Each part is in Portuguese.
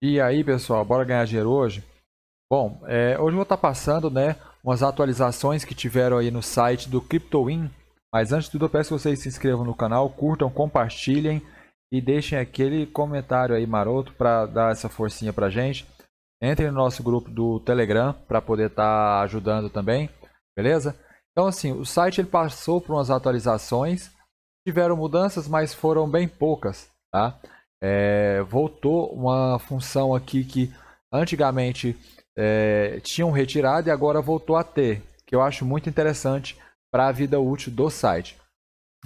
E aí, pessoal, bora ganhar dinheiro hoje? Bom, é, hoje eu vou estar tá passando né, umas atualizações que tiveram aí no site do CryptoWin. Mas antes de tudo, eu peço que vocês se inscrevam no canal, curtam, compartilhem e deixem aquele comentário aí maroto para dar essa forcinha para gente. Entrem no nosso grupo do Telegram para poder estar tá ajudando também, beleza? Então assim, o site ele passou por umas atualizações, tiveram mudanças, mas foram bem poucas, tá? é, voltou uma função aqui que antigamente é, tinham retirado e agora voltou a ter, que eu acho muito interessante para a vida útil do site.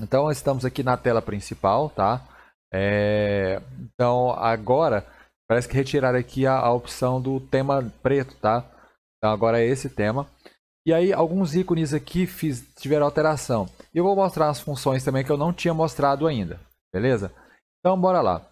Então estamos aqui na tela principal, tá? É, então agora parece que retiraram aqui a, a, opção do tema preto, tá? Então agora é esse tema. E aí alguns ícones aqui fiz, tiveram alteração. Eu vou mostrar as funções também que eu não tinha mostrado ainda, beleza? Então bora lá.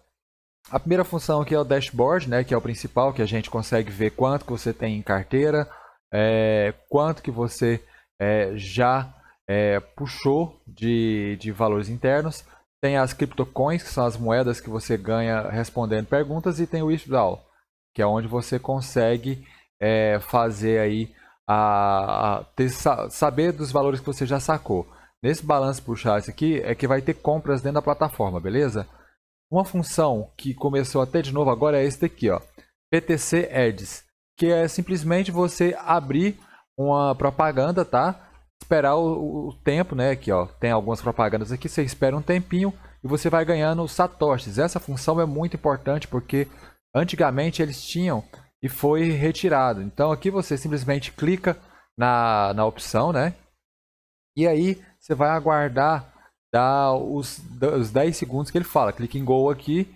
A primeira função aqui é o dashboard, né, que é o principal, que a gente consegue ver quanto que você tem em carteira, é, quanto que você é, já é, puxou de, de valores internos. Tem as CryptoCoins, que são as moedas que você ganha respondendo perguntas, e tem o Withdrawal, que é onde você consegue é, fazer aí a, a ter, saber dos valores que você já sacou. Nesse balanço puxar isso aqui é que vai ter compras dentro da plataforma, beleza? Uma função que começou até de novo agora é esse daqui, ó, PTC Ads, que é simplesmente você abrir uma propaganda, tá? Esperar o, o tempo, né? Aqui, ó, tem algumas propagandas aqui, você espera um tempinho e você vai ganhando satoshis. Essa função é muito importante porque antigamente eles tinham e foi retirado. Então aqui você simplesmente clica na, na opção, né? E aí você vai aguardar dá os, os 10 segundos que ele fala. Clique em Go aqui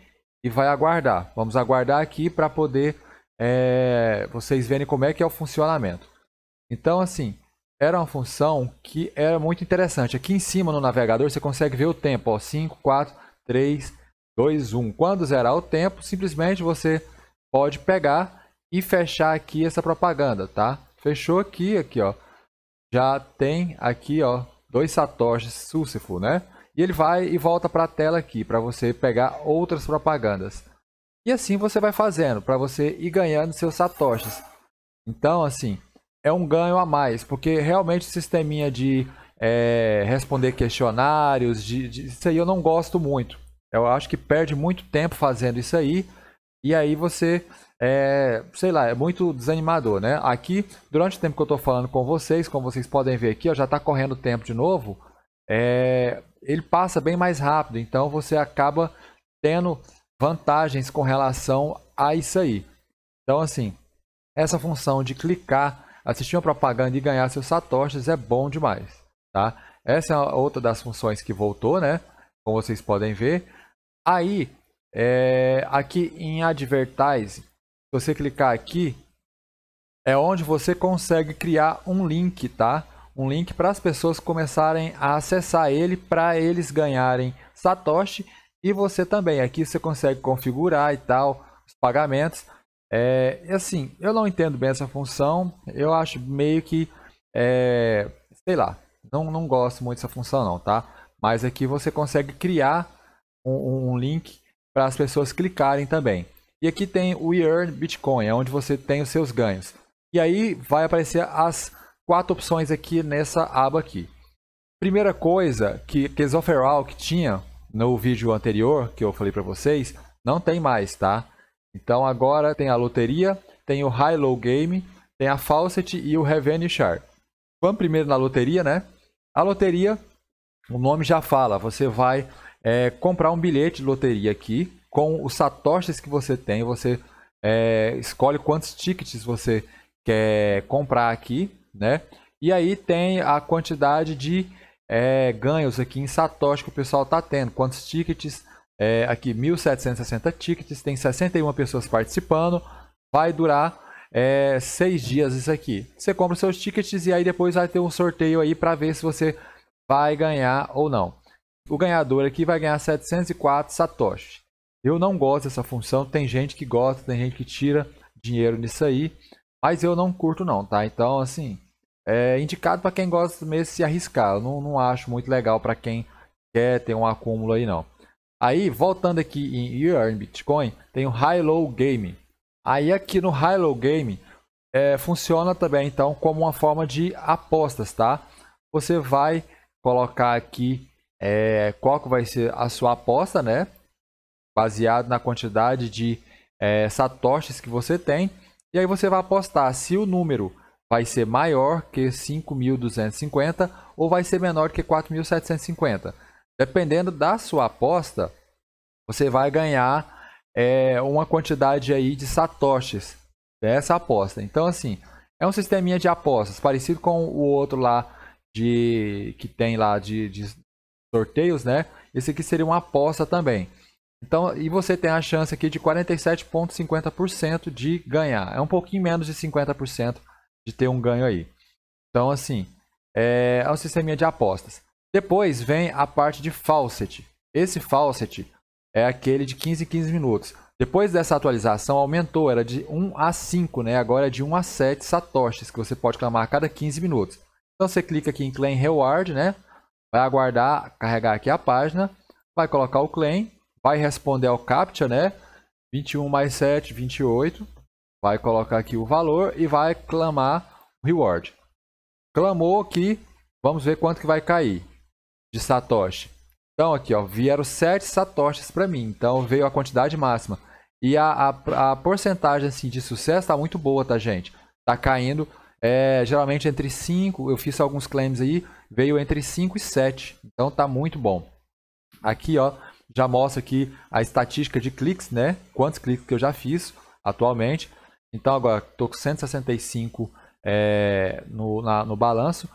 e vai aguardar. Vamos aguardar aqui para poder é, vocês verem como é que é o funcionamento. Então, assim, era uma função que era muito interessante. Aqui em cima no navegador você consegue ver o tempo, ó, 5, 4, 3, 2, 1. Quando zerar o tempo, simplesmente você pode pegar e fechar aqui essa propaganda, tá? Fechou aqui, aqui, ó. Já tem aqui, ó, dois satoshis successful, né? E ele vai e volta para a tela aqui para você pegar outras propagandas. E assim você vai fazendo para você ir ganhando seus satoshis. Então, assim, é um ganho a mais, porque realmente o sisteminha de é, responder questionários, de, de, isso aí eu não gosto muito. Eu acho que perde muito tempo fazendo isso aí e aí você, é, sei lá, é muito desanimador, né? Aqui, durante o tempo que eu estou falando com vocês, como vocês podem ver aqui, ó, já está correndo o tempo de novo, é, ele passa bem mais rápido, então você acaba tendo vantagens com relação a isso aí. Então, assim, essa função de clicar, assistir uma propaganda e ganhar seus satoshis é bom demais, tá? Essa é outra das funções que voltou, né? Como vocês podem ver. Aí, é, aqui em Advertise, se você clicar aqui, é onde você consegue criar um link, tá? Um link para as pessoas começarem a acessar ele para eles ganharem Satoshi e você também. Aqui você consegue configurar e tal os pagamentos. É, assim, eu não entendo bem essa função. Eu acho meio que, é, sei lá, não, não gosto muito dessa função não, tá? Mas aqui você consegue criar um, um link para as pessoas clicarem também. E aqui tem o Earn Bitcoin, é onde você tem os seus ganhos. E aí vai aparecer as quatro opções aqui nessa aba aqui. Primeira coisa que, que Zoferal que tinha no vídeo anterior que eu falei para vocês, não tem mais, tá? Então agora tem a loteria, tem o High Low Game, tem a Fawcett e o Revenue Share. Vamos primeiro na loteria, né? A loteria, o nome já fala, você vai é, comprar um bilhete de loteria aqui. Com os satoshis que você tem, você é, escolhe quantos tickets você quer comprar aqui, né? E aí tem a quantidade de é, ganhos aqui em satoshi que o pessoal está tendo. Quantos tickets? É, aqui 1.760 tickets, tem 61 pessoas participando. Vai durar é, seis dias isso aqui. Você compra os seus tickets e aí depois vai ter um sorteio aí para ver se você vai ganhar ou não. O ganhador aqui vai ganhar 704 satoshi. Eu não gosto dessa função, tem gente que gosta, tem gente que tira dinheiro nisso aí, mas eu não curto não, tá? Então, assim, é indicado para quem gosta mesmo se arriscar. Eu não, não acho muito legal para quem quer ter um acúmulo aí não. Aí, voltando aqui em Yearn Bitcoin, tem o High Low Game. Aí aqui no High Low Game é, funciona também então como uma forma de apostas, tá? Você vai colocar aqui é, qual que vai ser a sua aposta, né? Baseado na quantidade de é, satoshis que você tem. E aí você vai apostar se o número vai ser maior que 5.250 ou vai ser menor que 4.750. Dependendo da sua aposta, você vai ganhar é, uma quantidade aí de satoshis dessa né? aposta. Então, assim, é um sisteminha de apostas parecido com o outro lá de que tem lá de, de sorteios, né? Esse aqui seria uma aposta também. Então, e você tem a chance aqui de 47,50% de ganhar. É um pouquinho menos de 50% de ter um ganho aí. Então, assim, é, é um sistema de apostas. Depois vem a parte de faucet. Esse faucet é aquele de 15 em 15 minutos. Depois dessa atualização, aumentou, era de 1 a 5, né? agora é de 1 a 7 satoshis, que você pode clamar a cada 15 minutos. Então você clica aqui em Claim Reward, né? vai aguardar carregar aqui a página, vai colocar o claim, vai responder ao captcha, né? 21 mais 7, 28. Vai colocar aqui o valor e vai clamar o reward. Clamou aqui, vamos ver quanto que vai cair de satoshi. Então aqui, ó, vieram 7 satoshis para mim, então veio a quantidade máxima. E a, a, a porcentagem assim, de sucesso está muito boa, tá gente? Tá caindo é, geralmente entre 5, eu fiz alguns claims aí, veio entre 5 e 7. Então tá muito bom. Aqui, ó, já mostra aqui a estatística de cliques, né? Quantos cliques que eu já fiz atualmente. Então agora tô com 165 é, no, na, no balanço.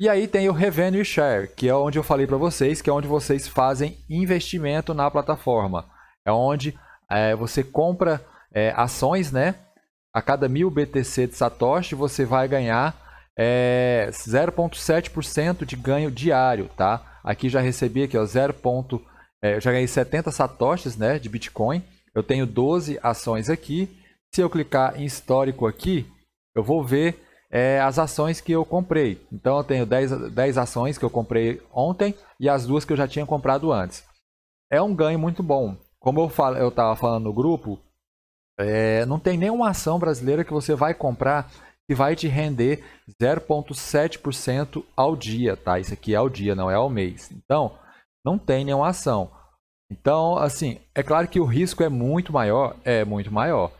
E aí tem o Revenue Share, que é onde eu falei para vocês, que é onde vocês fazem investimento na plataforma. É onde é, você compra é, ações, né? a cada mil BTC de Satoshi você vai ganhar é, 0,7% de ganho diário, tá? Aqui já recebi aqui, ó, 0. É, eu já ganhei 70 satoshis, né, de Bitcoin. Eu tenho 12 ações aqui. Se eu clicar em histórico aqui, eu vou ver é, as ações que eu comprei. Então eu tenho 10, 10 ações que eu comprei ontem e as duas que eu já tinha comprado antes. É um ganho muito bom. Como eu falo, eu estava falando no grupo, é, não tem nenhuma ação brasileira que você vai comprar que vai te render 0,7% ao dia, tá? Isso aqui é ao dia, não é ao mês. Então, não tem nenhuma ação. Então, assim, é claro que o risco é muito maior, é muito maior,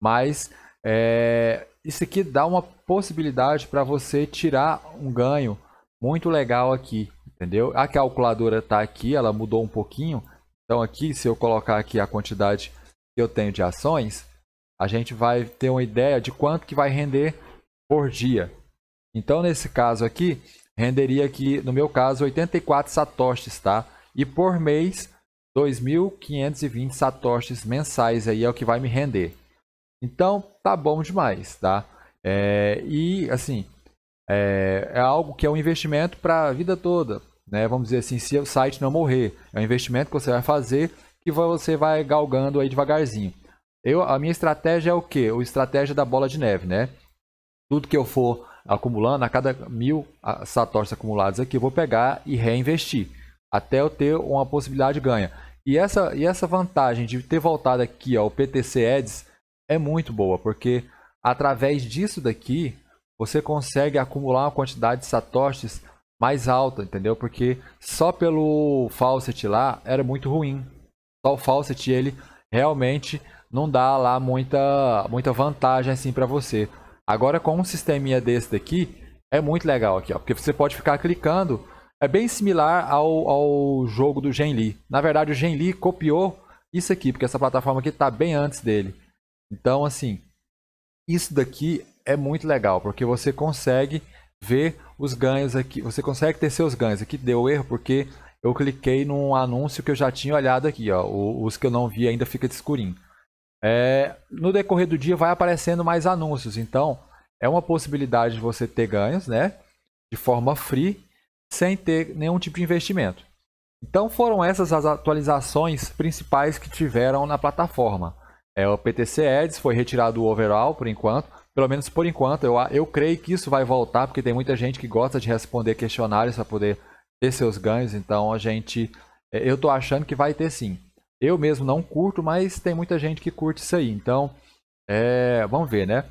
mas é, isso aqui dá uma possibilidade para você tirar um ganho muito legal aqui, entendeu? A calculadora está aqui, ela mudou um pouquinho, então aqui, se eu colocar aqui a quantidade que eu tenho de ações, a gente vai ter uma ideia de quanto que vai render por dia. Então, nesse caso aqui, renderia aqui, no meu caso, 84 satoshis, tá? E por mês, 2.520 satoshis mensais aí é o que vai me render. Então, tá bom demais, tá? É, e, assim, é, é, algo que é um investimento para a vida toda, né? Vamos dizer assim, se o site não morrer, é um investimento que você vai fazer que você vai galgando aí devagarzinho. Eu, a minha estratégia é o que? A estratégia da bola de neve, né? Tudo que eu for acumulando, a cada mil satoshis acumulados aqui, eu vou pegar e reinvestir, até eu ter uma possibilidade de ganha. E essa, e essa vantagem de ter voltado aqui ao PTC Eds é muito boa, porque através disso daqui, você consegue acumular uma quantidade de satoshis mais alta, entendeu? Porque só pelo falset lá era muito ruim, só o Fawcett, ele realmente não dá lá muita, muita vantagem assim para você. Agora com um sisteminha desse daqui, é muito legal aqui, ó, porque você pode ficar clicando. É bem similar ao, ao jogo do Genli Na verdade, o Genli copiou isso aqui, porque essa plataforma aqui está bem antes dele. Então, assim, isso daqui é muito legal, porque você consegue ver os ganhos aqui, você consegue ter seus ganhos. Aqui deu erro porque eu cliquei num anúncio que eu já tinha olhado aqui, ó. Os que eu não vi ainda fica de escurinho. É, no decorrer do dia vai aparecendo mais anúncios, então é uma possibilidade de você ter ganhos, né? De forma free, sem ter nenhum tipo de investimento. Então foram essas as atualizações principais que tiveram na plataforma. É, o PTC Ads foi retirado o overall por enquanto, pelo menos por enquanto. Eu, eu creio que isso vai voltar, porque tem muita gente que gosta de responder questionários para poder ter seus ganhos, então a gente. É, eu tô achando que vai ter sim. Eu mesmo não curto, mas tem muita gente que curte isso aí. Então, é, vamos ver, né?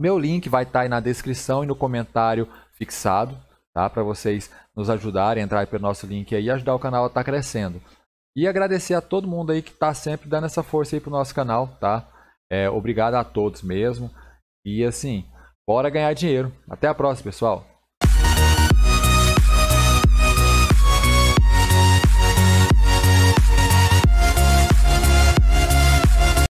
Meu link vai estar tá aí na descrição e no comentário fixado, tá? Para vocês nos ajudarem, entrar pelo nosso link aí e ajudar o canal a estar tá crescendo. E agradecer a todo mundo aí que está sempre dando essa força aí pro nosso canal, tá? É, obrigado a todos mesmo. E assim, bora ganhar dinheiro. Até a próxima, pessoal.